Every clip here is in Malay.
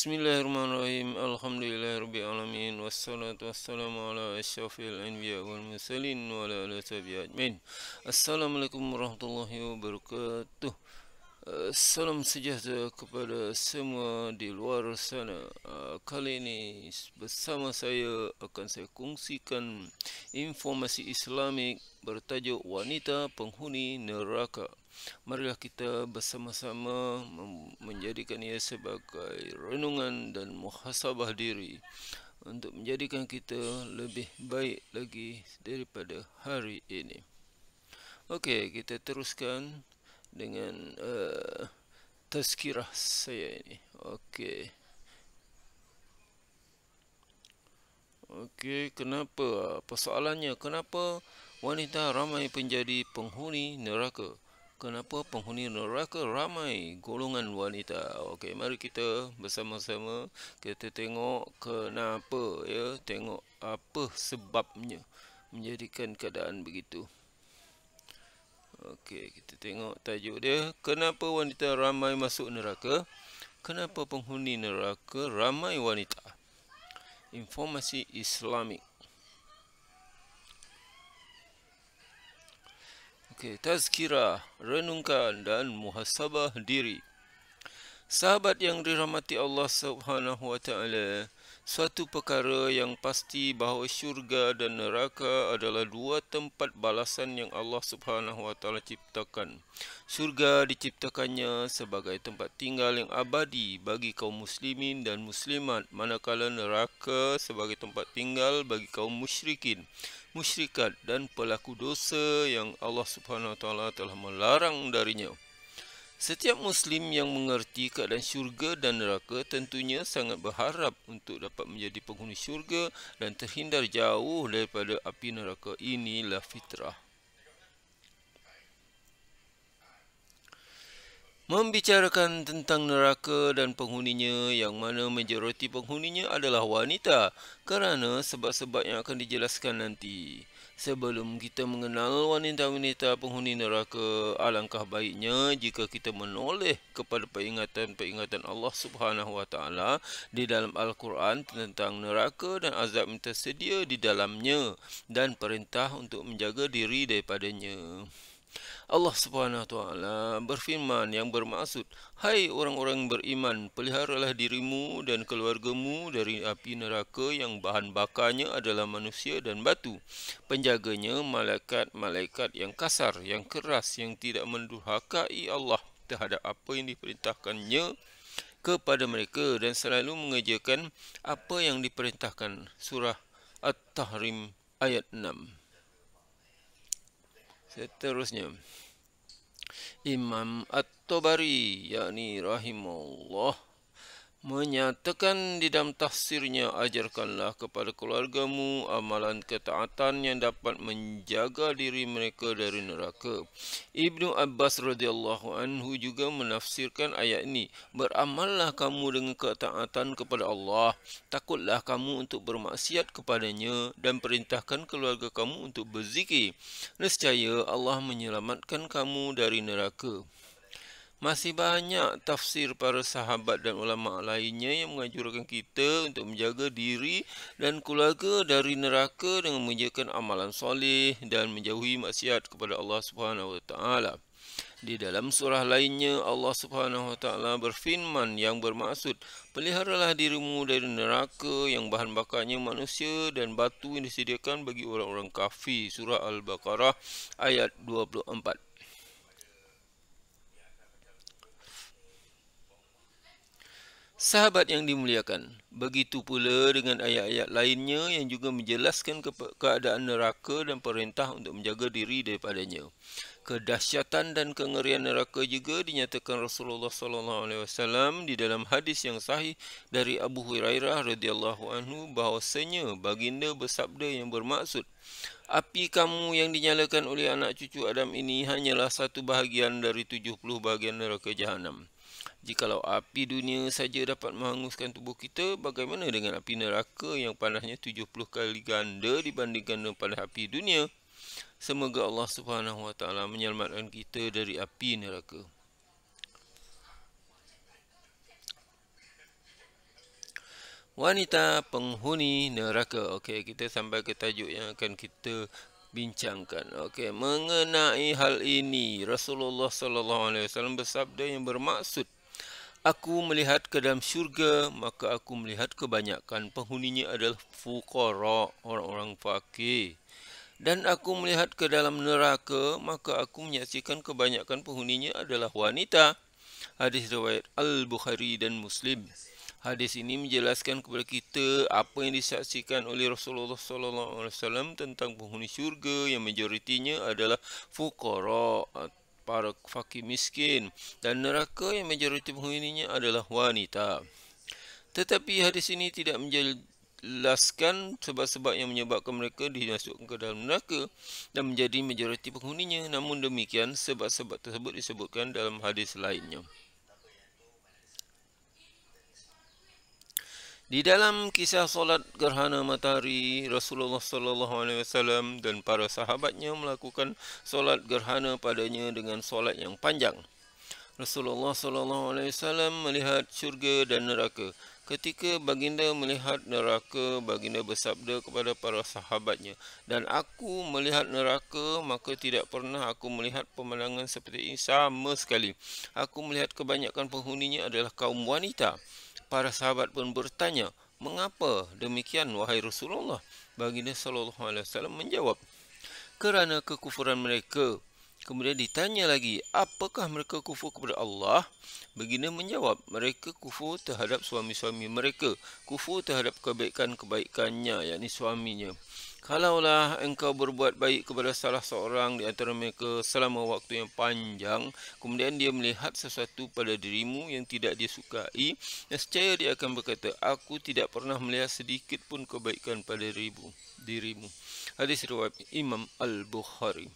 Bismillahirrahmanirrahim. Alhamdulillahirabbil alamin wassalatu wassalamu ala asyrafil anbiya wal mursalin wa ala ala sahbihi ajmain. Assalamualaikum warahmatullahi wabarakatuh. Eh, salam sejahtera kepada semua di luar sana. Eh, kali ini bersama saya akan saya kongsikan informasi Islamik bertajuk wanita penghuni neraka. Marilah kita bersama-sama menjadikan ia sebagai renungan dan muhasabah diri untuk menjadikan kita lebih baik lagi daripada hari ini. Okey, kita teruskan dengan uh, tazkirah saya ini. Okey. Okey, kenapa? Persoalannya, kenapa wanita ramai menjadi penghuni neraka? kenapa penghuni neraka ramai golongan wanita okey mari kita bersama-sama kita tengok kenapa ya tengok apa sebabnya menjadikan keadaan begitu okey kita tengok tajuk dia kenapa wanita ramai masuk neraka kenapa penghuni neraka ramai wanita informasi islamik Okey, tazkira, renungkan dan muhasabah diri. Sahabat yang dirahmati Allah Subhanahu wa taala, satu perkara yang pasti bahawa syurga dan neraka adalah dua tempat balasan yang Allah Subhanahu Wa Taala ciptakan. Syurga diciptakannya sebagai tempat tinggal yang abadi bagi kaum muslimin dan muslimat manakala neraka sebagai tempat tinggal bagi kaum musyrikin, musyrikat dan pelaku dosa yang Allah Subhanahu Wa Taala telah melarang darinya. Setiap Muslim yang mengerti keadaan syurga dan neraka tentunya sangat berharap untuk dapat menjadi penghuni syurga dan terhindar jauh daripada api neraka inilah fitrah. Membicarakan tentang neraka dan penghuninya yang mana majoriti penghuninya adalah wanita kerana sebab-sebab yang akan dijelaskan nanti. Sebelum kita mengenal wanita-wanita penghuni neraka, alangkah baiknya jika kita menoleh kepada peringatan-peringatan Allah Subhanahu Wa Taala di dalam Al-Quran tentang neraka dan azab yang tersedia di dalamnya dan perintah untuk menjaga diri daripadanya. Allah Swt berfirman yang bermaksud, "Hai orang-orang beriman, peliharalah dirimu dan keluargamu dari api neraka yang bahan bakarnya adalah manusia dan batu. Penjaganya malaikat-malaikat yang kasar, yang keras, yang tidak mendurhakai Allah terhadap apa yang diperintahkannya kepada mereka dan selalu mengerjakan apa yang diperintahkan." Surah At-Tahrim ayat 6. Seterusnya Imam At-Tabari yakni rahimallahu Menyatakan di dalam tafsirnya ajarkanlah kepada keluargamu amalan ketaatan yang dapat menjaga diri mereka dari neraka. Ibnu Abbas radhiyallahu anhu juga menafsirkan ayat ini, beramallah kamu dengan ketaatan kepada Allah, takutlah kamu untuk bermaksiat kepadanya dan perintahkan keluarga kamu untuk berzikir. Nescaya Allah menyelamatkan kamu dari neraka. Masih banyak tafsir para sahabat dan ulama lainnya yang mengajurkan kita untuk menjaga diri dan keluarga dari neraka dengan menjadikan amalan soleh dan menjauhi maksiat kepada Allah Subhanahu Wa Taala. Di dalam surah lainnya Allah Subhanahu Wa Taala berfirman yang bermaksud peliharalah dirimu dari neraka yang bahan bakarnya manusia dan batu yang disediakan bagi orang-orang kafir surah Al-Baqarah ayat 24. Sahabat yang dimuliakan, begitu pula dengan ayat-ayat lainnya yang juga menjelaskan keadaan neraka dan perintah untuk menjaga diri daripadanya. Kedahsyatan dan kengerian neraka juga dinyatakan Rasulullah sallallahu alaihi wasallam di dalam hadis yang sahih dari Abu Hurairah radhiyallahu anhu bahwasanya baginda bersabda yang bermaksud Api kamu yang dinyalakan oleh anak cucu Adam ini hanyalah satu bahagian dari 70 bahagian neraka jahanam. Jikalau api dunia saja dapat menghanguskan tubuh kita, bagaimana dengan api neraka yang panasnya 70 kali ganda dibandingkan dengan panas api dunia? Semoga Allah Subhanahu Wa Taala menyelamatkan kita dari api neraka. Wanita penghuni neraka. Okey, kita sampai ke tajuk yang akan kita bincangkan. Okey, mengenai hal ini Rasulullah sallallahu alaihi wasallam bersabda yang bermaksud Aku melihat ke dalam syurga, maka aku melihat kebanyakan penghuninya adalah fukara, orang-orang fakir. Dan aku melihat ke dalam neraka, maka aku menyaksikan kebanyakan penghuninya adalah wanita. Hadis riwayat Al-Bukhari dan Muslim. Hadis ini menjelaskan kepada kita apa yang disaksikan oleh Rasulullah saw tentang penghuni syurga yang majoritinya adalah fuqara para fakir miskin dan neraka yang majoriti penghuninya adalah wanita. Tetapi hadis ini tidak menjelaskan sebab-sebab yang menyebabkan mereka dimasukkan ke dalam neraka dan menjadi majoriti penghuninya. Namun demikian, sebab-sebab tersebut disebutkan dalam hadis lainnya. Di dalam kisah solat gerhana matahari, Rasulullah sallallahu alaihi wasallam dan para sahabatnya melakukan solat gerhana padanya dengan solat yang panjang. Rasulullah sallallahu alaihi wasallam melihat syurga dan neraka. Ketika baginda melihat neraka, baginda bersabda kepada para sahabatnya, "Dan aku melihat neraka, maka tidak pernah aku melihat pemandangan seperti ini sama sekali. Aku melihat kebanyakan penghuninya adalah kaum wanita." Para sahabat pun bertanya, "Mengapa demikian wahai Rasulullah?" Baginda sallallahu alaihi wasallam menjawab, "Kerana kekufuran mereka Kemudian ditanya lagi, apakah mereka kufur kepada Allah? Begini menjawab, mereka kufur terhadap suami-suami mereka. Kufur terhadap kebaikan-kebaikannya, yakni suaminya. Kalaulah engkau berbuat baik kepada salah seorang di antara mereka selama waktu yang panjang, kemudian dia melihat sesuatu pada dirimu yang tidak dia sukai, nescaya dia akan berkata, aku tidak pernah melihat sedikit pun kebaikan pada dirimu. Hadis riwayat Imam Al-Bukhari.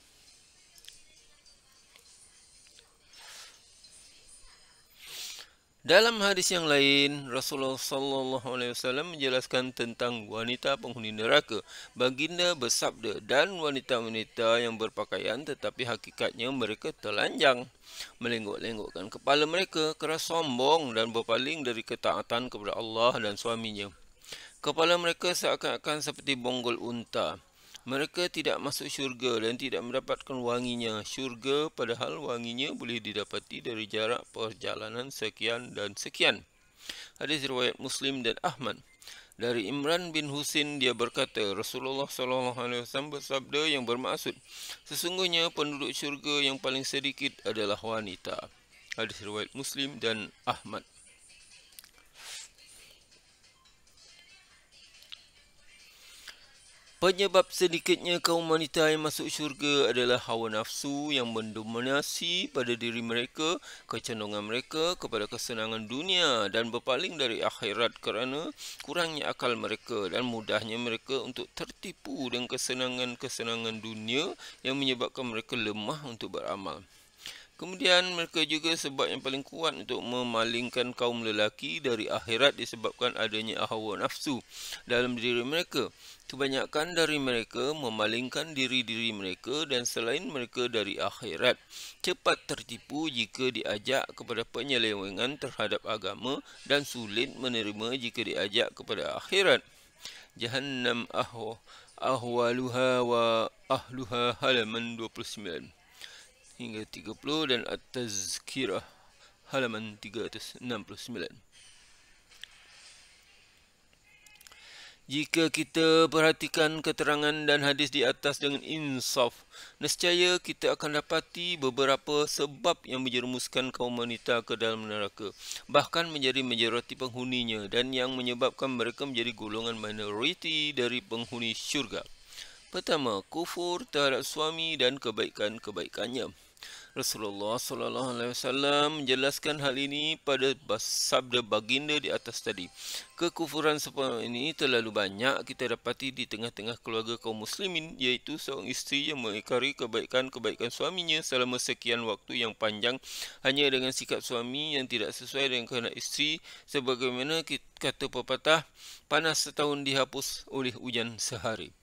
Dalam hadis yang lain, Rasulullah SAW menjelaskan tentang wanita penghuni neraka. Baginda bersabda, "Dan wanita-wanita yang berpakaian tetapi hakikatnya mereka telanjang, melenggok-lenggokkan kepala mereka keras sombong dan berpaling dari ketaatan kepada Allah dan suaminya. Kepala mereka seakan-akan seperti bonggol unta." Mereka tidak masuk syurga dan tidak mendapatkan wanginya syurga padahal wanginya boleh didapati dari jarak perjalanan sekian dan sekian. Hadis riwayat Muslim dan Ahmad. Dari Imran bin Husin dia berkata Rasulullah sallallahu alaihi wasallam bersabda yang bermaksud sesungguhnya penduduk syurga yang paling sedikit adalah wanita. Hadis riwayat Muslim dan Ahmad. Penyebab sedikitnya kaum wanita yang masuk syurga adalah hawa nafsu yang mendominasi pada diri mereka, kecenderungan mereka kepada kesenangan dunia dan berpaling dari akhirat kerana kurangnya akal mereka dan mudahnya mereka untuk tertipu dengan kesenangan-kesenangan dunia yang menyebabkan mereka lemah untuk beramal. Kemudian mereka juga sebab yang paling kuat untuk memalingkan kaum lelaki dari akhirat disebabkan adanya hawa nafsu dalam diri mereka. Kebanyakan dari mereka memalingkan diri-diri mereka dan selain mereka dari akhirat. Cepat tertipu jika diajak kepada penyelewengan terhadap agama dan sulit menerima jika diajak kepada akhirat. Jahannam ahwa ahwaluha wa ahluha halaman 29 hingga 30 dan atas kira halaman 369. Jika kita perhatikan keterangan dan hadis di atas dengan insaf, nescaya kita akan dapati beberapa sebab yang menjerumuskan kaum wanita ke dalam neraka, bahkan menjadi majoriti penghuninya dan yang menyebabkan mereka menjadi golongan minoriti dari penghuni syurga. Pertama, kufur terhadap suami dan kebaikan-kebaikannya. Rasulullah sallallahu alaihi wasallam menjelaskan hal ini pada sabda baginda di atas tadi. Kekufuran seperti ini terlalu banyak kita dapati di tengah-tengah keluarga kaum muslimin iaitu seorang isteri yang mengikari kebaikan-kebaikan suaminya selama sekian waktu yang panjang hanya dengan sikap suami yang tidak sesuai dengan kehendak isteri sebagaimana kata pepatah panas setahun dihapus oleh hujan sehari.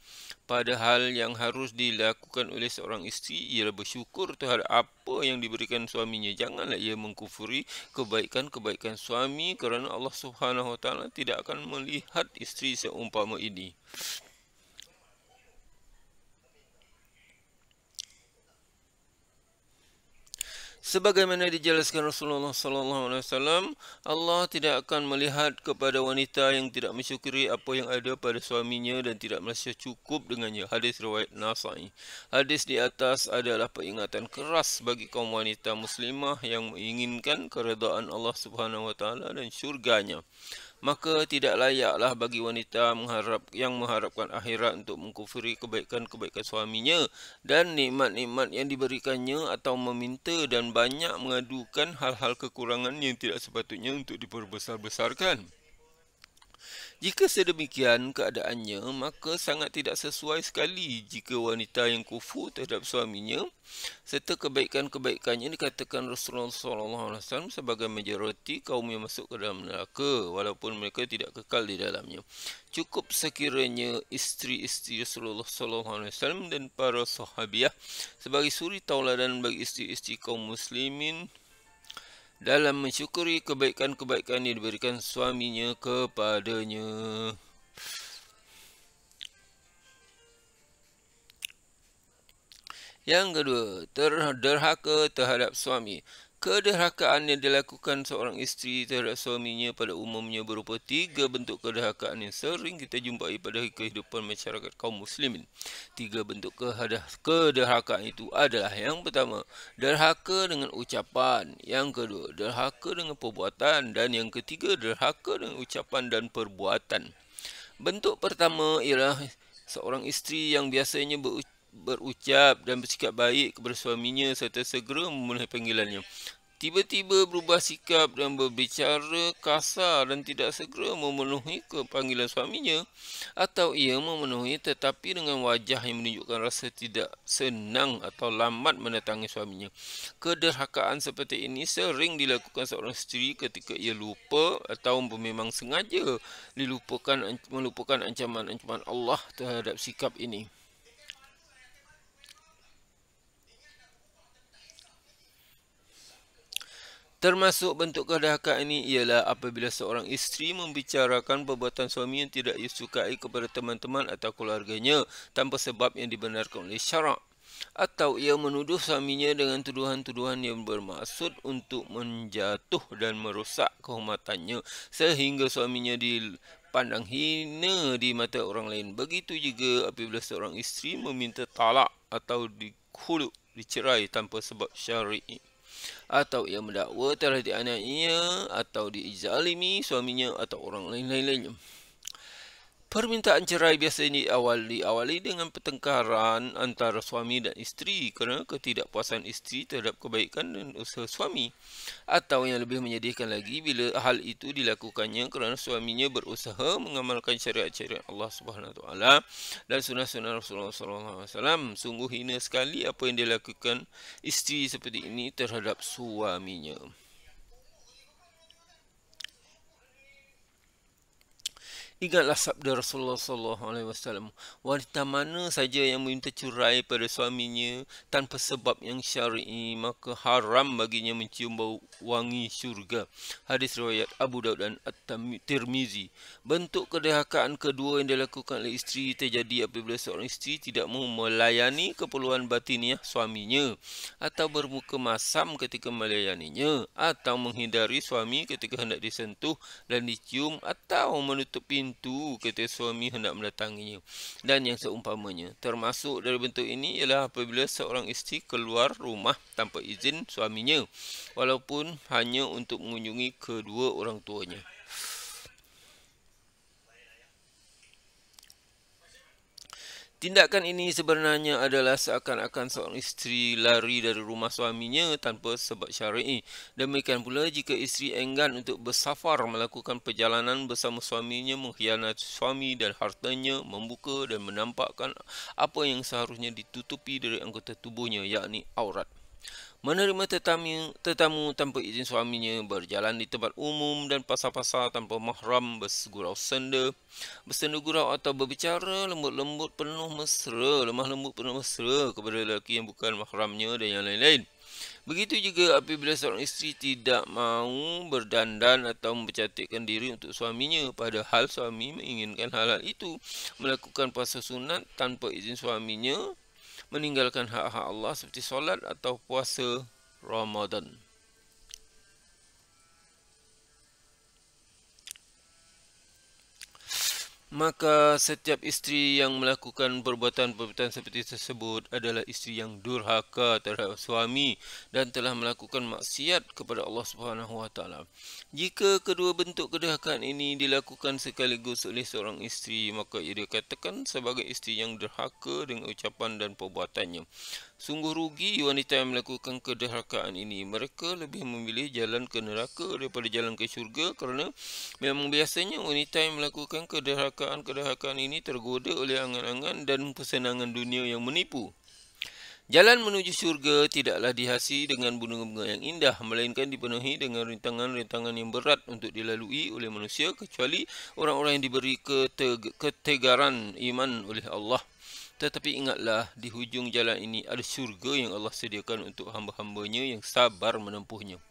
Padahal yang harus dilakukan oleh seorang isteri ialah bersyukur terhadap apa yang diberikan suaminya. Janganlah ia mengkufuri kebaikan-kebaikan suami kerana Allah Subhanahu Wa Taala tidak akan melihat isteri seumpama ini. Sebagaimana dijelaskan Rasulullah sallallahu alaihi wasallam, Allah tidak akan melihat kepada wanita yang tidak mensyukuri apa yang ada pada suaminya dan tidak merasa cukup dengannya. Hadis riwayat Nasa'i. Hadis di atas adalah peringatan keras bagi kaum wanita muslimah yang menginginkan keredaan Allah Subhanahu wa taala dan syurganya maka tidak layaklah bagi wanita mengharap yang mengharapkan akhirat untuk mengkufuri kebaikan-kebaikan suaminya dan nikmat-nikmat yang diberikannya atau meminta dan banyak mengadukan hal-hal kekurangan yang tidak sepatutnya untuk diperbesar-besarkan. Jika sedemikian keadaannya, maka sangat tidak sesuai sekali jika wanita yang kufur terhadap suaminya serta kebaikan-kebaikannya dikatakan Rasulullah SAW sebagai majoriti kaum yang masuk ke dalam neraka walaupun mereka tidak kekal di dalamnya. Cukup sekiranya isteri-isteri Rasulullah SAW dan para sahabiah sebagai suri tauladan bagi isteri-isteri kaum muslimin dalam mensyukuri kebaikan-kebaikan yang diberikan suaminya kepadanya. Yang kedua, terderhaka terhadap suami. Kederhakaan yang dilakukan seorang isteri terhadap suaminya pada umumnya berupa tiga bentuk kederhakaan yang sering kita jumpai pada kehidupan masyarakat kaum muslimin. Tiga bentuk kederhakaan itu adalah yang pertama, derhaka dengan ucapan. Yang kedua, derhaka dengan perbuatan. Dan yang ketiga, derhaka dengan ucapan dan perbuatan. Bentuk pertama ialah seorang isteri yang biasanya berucapkan berucap dan bersikap baik kepada suaminya serta segera memenuhi panggilannya. Tiba-tiba berubah sikap dan berbicara kasar dan tidak segera memenuhi panggilan suaminya atau ia memenuhi tetapi dengan wajah yang menunjukkan rasa tidak senang atau lambat mendatangi suaminya. Kederhakaan seperti ini sering dilakukan seorang isteri ketika ia lupa atau memang sengaja dilupakan melupakan ancaman-ancaman Allah terhadap sikap ini. Termasuk bentuk kedahakan ini ialah apabila seorang isteri membicarakan perbuatan suami yang tidak disukai kepada teman-teman atau keluarganya tanpa sebab yang dibenarkan oleh syarak. Atau ia menuduh suaminya dengan tuduhan-tuduhan yang bermaksud untuk menjatuh dan merosak kehormatannya sehingga suaminya dipandang hina di mata orang lain. Begitu juga apabila seorang isteri meminta talak atau dikuluk, dicerai tanpa sebab syari'i atau ia mendakwa telah dianiaya atau diizalimi suaminya atau orang lain-lainnya. -lain Permintaan cerai biasanya diawali, diawali dengan pertengkaran antara suami dan isteri kerana ketidakpuasan isteri terhadap kebaikan dan usaha suami. Atau yang lebih menyedihkan lagi bila hal itu dilakukannya kerana suaminya berusaha mengamalkan syariat-syariat Allah Subhanahu Taala dan sunnah-sunnah Rasulullah Sallallahu Alaihi Wasallam Sungguh hina sekali apa yang dilakukan isteri seperti ini terhadap suaminya. Ingatlah sabda Rasulullah sallallahu alaihi wasallam, wanita mana saja yang meminta cerai pada suaminya tanpa sebab yang syar'i, maka haram baginya mencium bau wangi syurga. Hadis riwayat Abu Daud dan At-Tirmizi. Bentuk kedehakaan kedua yang dilakukan oleh isteri terjadi apabila seorang isteri tidak mahu melayani keperluan batinnya suaminya atau bermuka masam ketika melayaninya atau menghindari suami ketika hendak disentuh dan dicium atau menutup pintu ketika suami hendak mendatanginya dan yang seumpamanya. Termasuk dari bentuk ini ialah apabila seorang isteri keluar rumah tanpa izin suaminya walaupun hanya untuk mengunjungi kedua orang tuanya. Tindakan ini sebenarnya adalah seakan-akan seorang isteri lari dari rumah suaminya tanpa sebab syar'i. Demikian pula jika isteri enggan untuk bersafar melakukan perjalanan bersama suaminya mengkhianati suami dan hartanya membuka dan menampakkan apa yang seharusnya ditutupi dari anggota tubuhnya yakni aurat menerima tetamu, tetamu tanpa izin suaminya, berjalan di tempat umum dan pasar-pasar tanpa mahram, bersegurau senda, bersenda gurau atau berbicara lembut-lembut penuh mesra, lemah lembut penuh mesra kepada lelaki yang bukan mahramnya dan yang lain-lain. Begitu juga apabila seorang isteri tidak mahu berdandan atau mempercantikkan diri untuk suaminya padahal suami menginginkan hal itu melakukan puasa sunat tanpa izin suaminya meninggalkan hak-hak Allah seperti solat atau puasa Ramadan. maka setiap isteri yang melakukan perbuatan-perbuatan seperti tersebut adalah isteri yang durhaka terhadap suami dan telah melakukan maksiat kepada Allah Subhanahu wa taala. Jika kedua bentuk kedurhakaan ini dilakukan sekaligus oleh seorang isteri, maka ia dikatakan sebagai isteri yang durhaka dengan ucapan dan perbuatannya. Sungguh rugi wanita yang melakukan kedahakaan ini. Mereka lebih memilih jalan ke neraka daripada jalan ke syurga kerana memang biasanya wanita yang melakukan kedahakaan kedahakaan ini tergoda oleh angan-angan dan kesenangan dunia yang menipu. Jalan menuju syurga tidaklah dihasi dengan bunga-bunga yang indah, melainkan dipenuhi dengan rintangan-rintangan yang berat untuk dilalui oleh manusia, kecuali orang-orang yang diberi keteg- ketegaran iman oleh Allah. Tetapi ingatlah, di hujung jalan ini ada syurga yang Allah sediakan untuk hamba-hambanya yang sabar menempuhnya.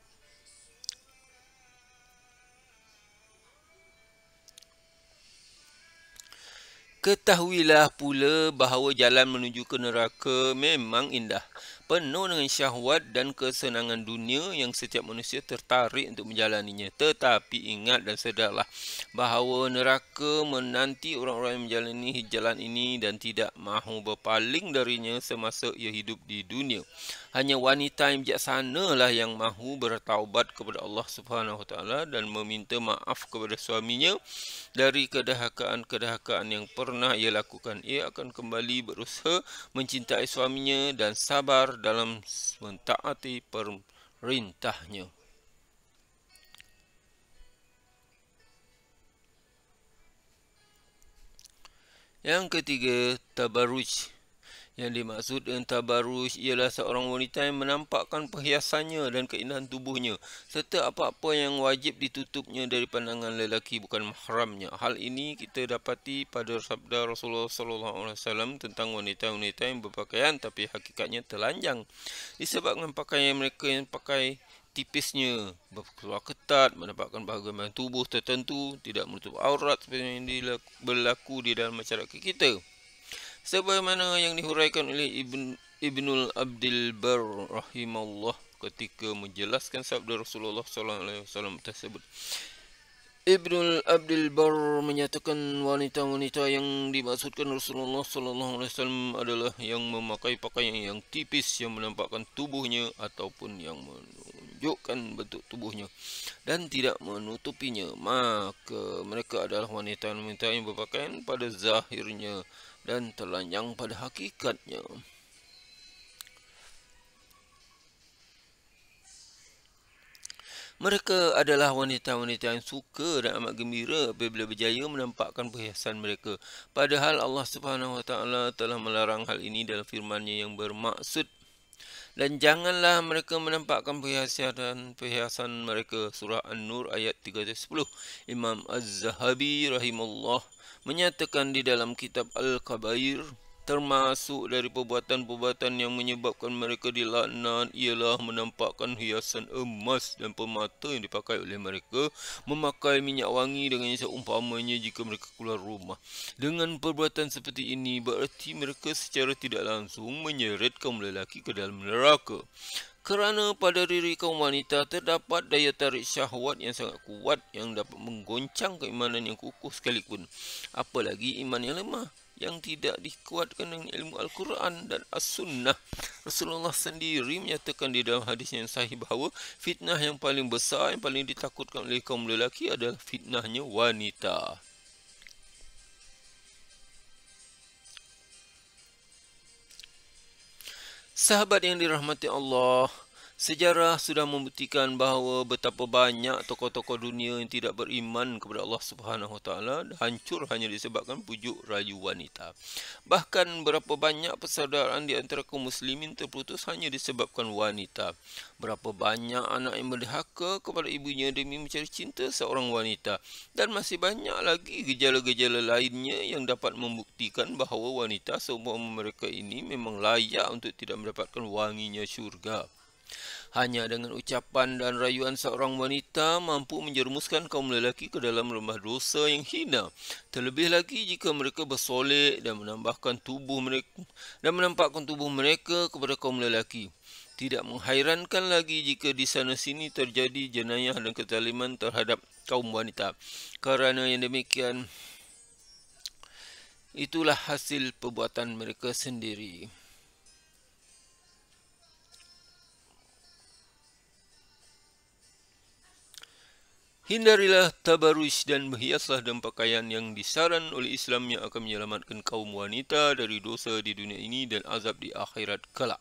Ketahuilah pula bahawa jalan menuju ke neraka memang indah penuh dengan syahwat dan kesenangan dunia yang setiap manusia tertarik untuk menjalaninya. Tetapi ingat dan sedarlah bahawa neraka menanti orang-orang yang menjalani jalan ini dan tidak mahu berpaling darinya semasa ia hidup di dunia. Hanya wanita yang bijaksana lah yang mahu bertaubat kepada Allah Subhanahu Wataala dan meminta maaf kepada suaminya dari kedahakaan-kedahakaan yang pernah ia lakukan. Ia akan kembali berusaha mencintai suaminya dan sabar dalam mentaati perintahnya. Yang ketiga, tabaruj. Yang dimaksud dengan tabarruj ialah seorang wanita yang menampakkan perhiasannya dan keindahan tubuhnya serta apa-apa yang wajib ditutupnya dari pandangan lelaki bukan mahramnya. Hal ini kita dapati pada sabda Rasulullah SAW tentang wanita-wanita yang berpakaian tapi hakikatnya telanjang disebabkan pakaian mereka yang pakai tipisnya berkeluar ketat mendapatkan bahagian tubuh tertentu tidak menutup aurat seperti yang berlaku di dalam masyarakat kita sebagaimana yang dihuraikan oleh Ibn Ibnul Abdul Bar Rahimahullah, ketika menjelaskan sabda Rasulullah sallallahu alaihi wasallam tersebut Ibnul Abdul Bar menyatakan wanita-wanita yang dimaksudkan Rasulullah sallallahu alaihi wasallam adalah yang memakai pakaian yang tipis yang menampakkan tubuhnya ataupun yang menurut menunjukkan bentuk tubuhnya dan tidak menutupinya maka mereka adalah wanita-wanita yang berpakaian pada zahirnya dan telanjang pada hakikatnya Mereka adalah wanita-wanita yang suka dan amat gembira apabila berjaya menampakkan perhiasan mereka. Padahal Allah Subhanahu Wa Taala telah melarang hal ini dalam firman-Nya yang bermaksud dan janganlah mereka menampakkan perhiasan perhiasan mereka surah an-nur ayat 310 Imam Az-Zahabi rahimallahu menyatakan di dalam kitab al-kabair termasuk dari perbuatan-perbuatan yang menyebabkan mereka dilaknat ialah menampakkan hiasan emas dan permata yang dipakai oleh mereka memakai minyak wangi dengan seumpamanya jika mereka keluar rumah dengan perbuatan seperti ini bererti mereka secara tidak langsung menyeret kaum lelaki ke dalam neraka kerana pada diri kaum wanita terdapat daya tarik syahwat yang sangat kuat yang dapat menggoncang keimanan yang kukuh sekalipun apalagi iman yang lemah yang tidak dikuatkan dengan ilmu Al-Quran dan As-Sunnah. Rasulullah sendiri menyatakan di dalam hadis yang sahih bahawa fitnah yang paling besar yang paling ditakutkan oleh kaum lelaki adalah fitnahnya wanita. Sahabat yang dirahmati Allah, Sejarah sudah membuktikan bahawa betapa banyak tokoh-tokoh dunia yang tidak beriman kepada Allah Subhanahu Wa Taala hancur hanya disebabkan pujuk rayu wanita. Bahkan berapa banyak persaudaraan di antara kaum muslimin terputus hanya disebabkan wanita. Berapa banyak anak yang berdhaka kepada ibunya demi mencari cinta seorang wanita dan masih banyak lagi gejala-gejala lainnya yang dapat membuktikan bahawa wanita semua mereka ini memang layak untuk tidak mendapatkan wanginya syurga. Hanya dengan ucapan dan rayuan seorang wanita mampu menjermuskan kaum lelaki ke dalam lembah dosa yang hina. Terlebih lagi jika mereka bersolek dan menambahkan tubuh mereka dan menampakkan tubuh mereka kepada kaum lelaki. Tidak menghairankan lagi jika di sana sini terjadi jenayah dan ketaliman terhadap kaum wanita. Kerana yang demikian, itulah hasil perbuatan mereka sendiri. Hindarilah tabarus dan berhiaslah dengan pakaian yang disaran oleh Islam yang akan menyelamatkan kaum wanita dari dosa di dunia ini dan azab di akhirat kelak.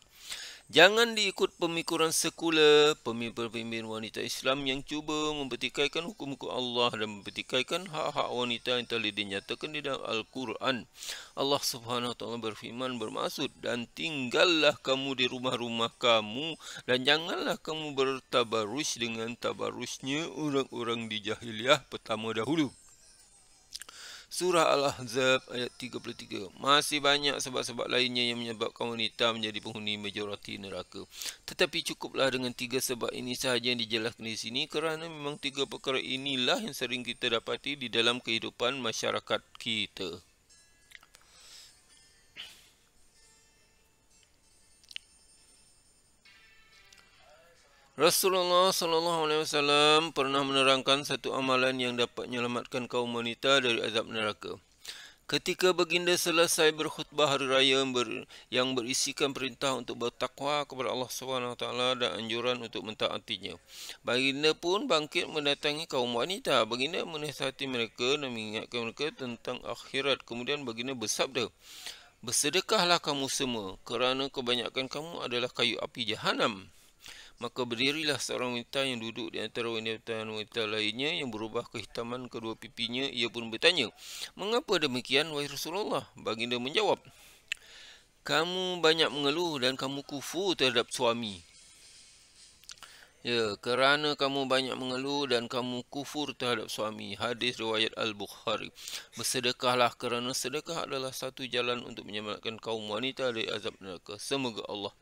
Jangan diikut pemikiran sekular pemimpin-pemimpin wanita Islam yang cuba mempertikaikan hukum-hukum Allah dan mempertikaikan hak-hak wanita yang telah dinyatakan di dalam Al-Quran. Allah Subhanahu Taala berfirman bermaksud dan tinggallah kamu di rumah-rumah kamu dan janganlah kamu bertabarus dengan tabarusnya orang-orang di jahiliah pertama dahulu. Surah Al-Ahzab ayat 33 Masih banyak sebab-sebab lainnya yang menyebabkan wanita menjadi penghuni majoriti neraka Tetapi cukuplah dengan tiga sebab ini sahaja yang dijelaskan di sini Kerana memang tiga perkara inilah yang sering kita dapati di dalam kehidupan masyarakat kita Rasulullah sallallahu alaihi wasallam pernah menerangkan satu amalan yang dapat menyelamatkan kaum wanita dari azab neraka. Ketika baginda selesai berkhutbah hari raya yang berisikan perintah untuk bertakwa kepada Allah SWT dan anjuran untuk mentaatinya. Baginda pun bangkit mendatangi kaum wanita. Baginda menasihati mereka dan mengingatkan mereka tentang akhirat. Kemudian baginda bersabda, Bersedekahlah kamu semua kerana kebanyakan kamu adalah kayu api jahanam. Maka berdirilah seorang wanita yang duduk di antara wanita-wanita lainnya yang berubah kehitaman kedua pipinya. Ia pun bertanya, Mengapa demikian, Wahai Rasulullah? Baginda menjawab, Kamu banyak mengeluh dan kamu kufu terhadap suami. Ya, kerana kamu banyak mengeluh dan kamu kufur terhadap suami. Hadis riwayat Al-Bukhari. Bersedekahlah kerana sedekah adalah satu jalan untuk menyelamatkan kaum wanita dari azab neraka. Semoga Allah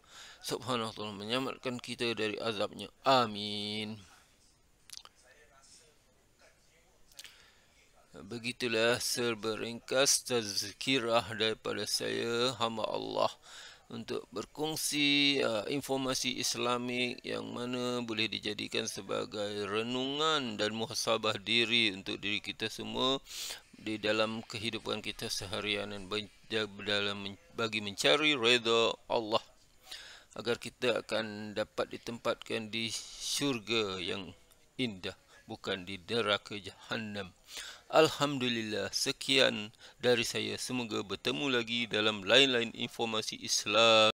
subhanallah menyamarkan kita dari azabnya amin begitulah serba ringkas tazkirah daripada saya hamba Allah untuk berkongsi uh, informasi islamik yang mana boleh dijadikan sebagai renungan dan muhasabah diri untuk diri kita semua di dalam kehidupan kita seharian dan dalam bagi mencari redha Allah agar kita akan dapat ditempatkan di syurga yang indah bukan di neraka jahanam alhamdulillah sekian dari saya semoga bertemu lagi dalam lain-lain informasi Islam